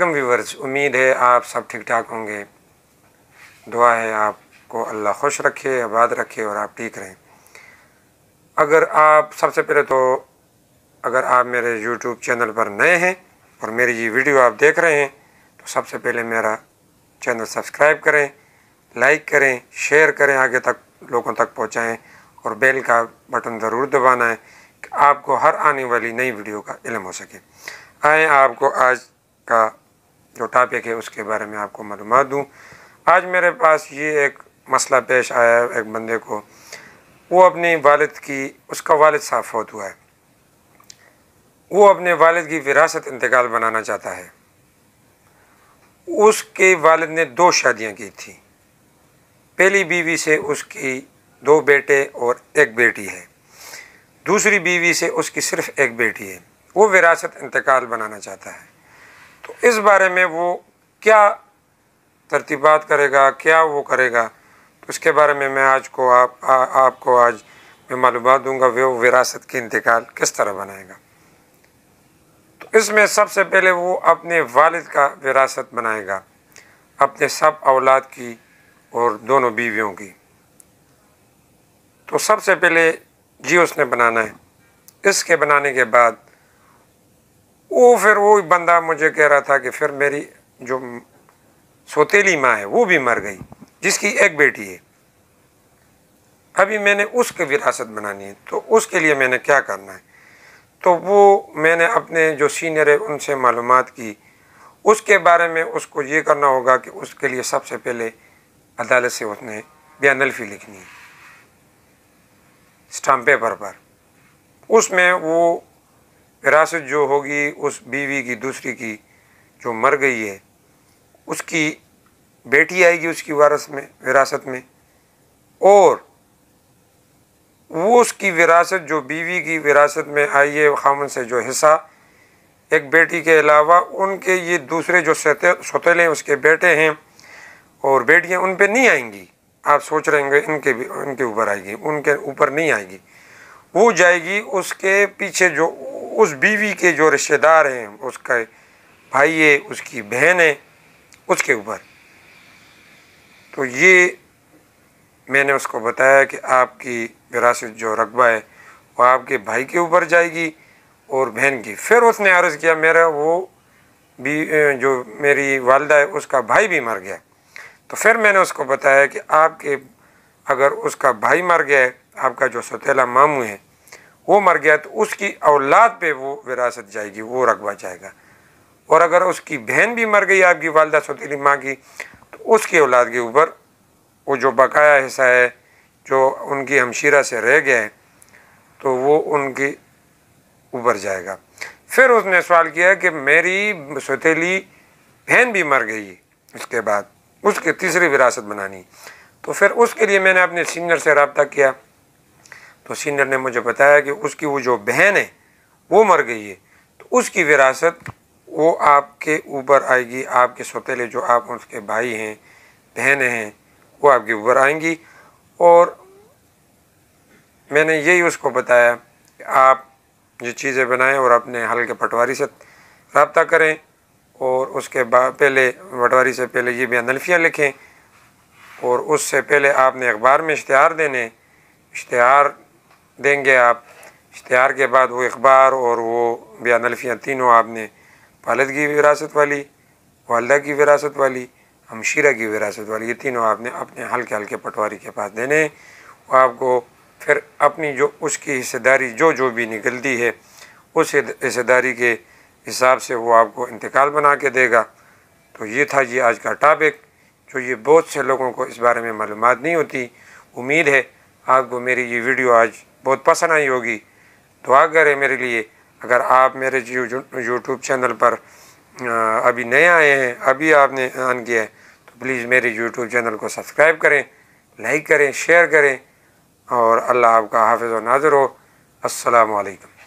welcome viewers उम्मीद है आप सब ठीक ठाक होंगे दुआ है आपको अल्लाह खुश रखे आबाद रखे और आप ठीक रहें अगर आप सबसे पहले तो अगर आप मेरे यूट्यूब चैनल पर नए हैं और मेरी ये वीडियो आप देख रहे हैं तो सबसे पहले मेरा चैनल सब्सक्राइब करें लाइक करें शेयर करें आगे तक लोगों तक पहुँचाएँ और बेल का बटन ज़रूर दबाना है कि आपको हर आने वाली नई वीडियो का इलम हो सके आए आपको आज का जो टॉपिक है उसके बारे में आपको मालूम दूँ आज मेरे पास ये एक मसला पेश आया है एक बंदे को वो अपनी वालद की उसका वालद साहब फौत हुआ है वो अपने वालद की विरासत इंतकाल बनाना चाहता है उसके वालद ने दो शादियां की थी पहली बीवी से उसकी दो बेटे और एक बेटी है दूसरी बीवी से उसकी सिर्फ़ एक बेटी है वो विरासत इंतकाल बनाना चाहता है तो इस बारे में वो क्या तरतीबात करेगा क्या वो करेगा तो उसके बारे में मैं आज को आप आ, आपको आज मैं मालूम दूंगा वे विरासत की इंतकाल किस तरह बनाएगा तो इसमें सबसे पहले वो अपने वालिद का विरासत बनाएगा अपने सब औलाद की और दोनों बीवियों की तो सबसे पहले जी उसने बनाना है इसके बनाने के बाद वो फिर वो बंदा मुझे कह रहा था कि फिर मेरी जो सोतीली माँ है वो भी मर गई जिसकी एक बेटी है अभी मैंने उसकी विरासत बनानी है तो उसके लिए मैंने क्या करना है तो वो मैंने अपने जो सीनियर है उनसे मालूम की उसके बारे में उसको ये करना होगा कि उसके लिए सबसे पहले अदालत से उसने बयानल्फी लिखनी है स्टाम्प पेपर पर उसमें वो विरासत जो होगी उस बीवी की दूसरी की जो मर गई है उसकी बेटी आएगी उसकी वारस में विरासत में और वो उसकी विरासत जो बीवी की विरासत में आई है खामन से जो हिस्सा एक बेटी के अलावा उनके ये दूसरे जो हैं उसके बेटे हैं और बेटियां उन पे नहीं आएंगी आप सोच रहे होंगे इनके भी उनके ऊपर आएगी उनके ऊपर नहीं आएगी वो जाएगी उसके पीछे जो उस बीवी के जो रिश्तेदार हैं उसका भाई है उसकी बहन है उसके ऊपर तो ये मैंने उसको बताया कि आपकी विरासत जो रकबा है वो आपके भाई के ऊपर जाएगी और बहन की फिर उसने अर्ज़ किया मेरा वो भी जो मेरी वालदा है उसका भाई भी मर गया तो फिर मैंने उसको बताया कि आपके अगर उसका भाई मर गया है आपका जो सतीला मामू है वो मर गया तो उसकी औलाद पे वो विरासत जाएगी वो रकबा जाएगा और अगर उसकी बहन भी मर गई आपकी वालदा सौतीली माँ की तो उसकी औलाद के ऊपर वो जो बकाया हिस्सा है जो उनकी हमशीरा से रह गया है तो वो उनके ऊपर जाएगा फिर उसने सवाल किया कि मेरी सौतीली बहन भी मर गई उसके बाद उसके तीसरी विरासत बनानी तो फिर उसके लिए मैंने अपने सीनियर से रबता किया तो सीनियर ने मुझे बताया कि उसकी वो जो बहन है वो मर गई है तो उसकी विरासत वो आपके ऊपर आएगी आपके सौतेले जो आप उसके भाई हैं बहने हैं वो आपके ऊपर आएंगी और मैंने यही उसको बताया कि आप ये चीज़ें बनाएं और अपने हल्के पटवारी से रबता करें और उसके बाद पहले पटवारी से पहले ये बयान नल्फियाँ लिखें और उससे पहले आपने अखबार में इश्तहार देने इश्तहार देंगे आप इश्तहार के बाद वो अखबार और वो बयान अल्फियाँ तीनों आपने वालद की विरासत वाली वालदा की विरासत वाली हमशीरा की विरासत वाली ये तीनों आपने अपने हल्के हल्के पटवारी के पास देने वो आपको फिर अपनी जो उसकी हिस्सेदारी जो जो भी निकलती है उस हिस्सेदारी के हिसाब से वो आपको इंतकाल बना के देगा तो ये था ये आज का टॉपिक जो ये बहुत से लोगों को इस बारे में मालूम नहीं होती उम्मीद है आपको मेरी ये वीडियो आज बहुत पसंद आई होगी दुआ करें मेरे लिए अगर आप मेरे यूट्यूब चैनल पर अभी नए आए हैं अभी आपने ऑन किया है तो प्लीज़ मेरे यूट्यूब चैनल को सब्सक्राइब करें लाइक करें शेयर करें और अल्लाह आपका हाफिज़ नाजर हो असलकम